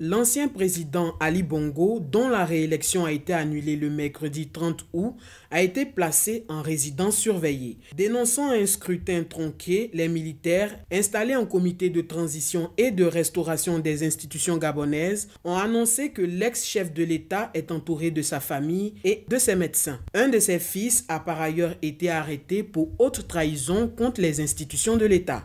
L'ancien président Ali Bongo, dont la réélection a été annulée le mercredi 30 août, a été placé en résidence surveillée. Dénonçant un scrutin tronqué, les militaires, installés en comité de transition et de restauration des institutions gabonaises, ont annoncé que l'ex-chef de l'État est entouré de sa famille et de ses médecins. Un de ses fils a par ailleurs été arrêté pour haute trahison contre les institutions de l'État.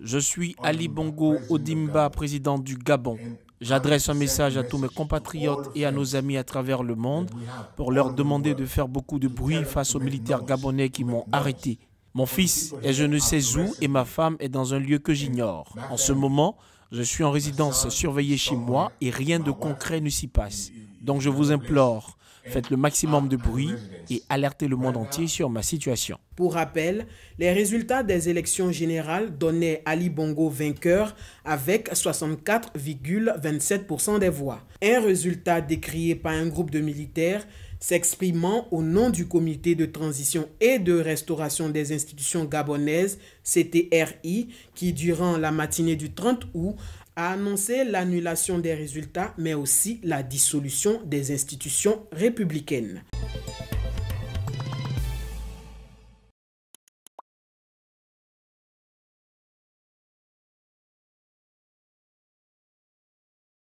Je suis Ali Bongo Odimba, président du Gabon. J'adresse un message à tous mes compatriotes et à nos amis à travers le monde pour leur demander de faire beaucoup de bruit face aux militaires gabonais qui m'ont arrêté. Mon fils est je ne sais où et ma femme est dans un lieu que j'ignore. En ce moment, je suis en résidence surveillée chez moi et rien de concret ne s'y passe. Donc je vous implore Faites le maximum de bruit et alertez le monde entier sur ma situation. Pour rappel, les résultats des élections générales donnaient Ali Bongo vainqueur avec 64,27% des voix. Un résultat décrié par un groupe de militaires s'exprimant au nom du comité de transition et de restauration des institutions gabonaises, CTRI, qui durant la matinée du 30 août a annoncé l'annulation des résultats, mais aussi la dissolution des institutions républicaine.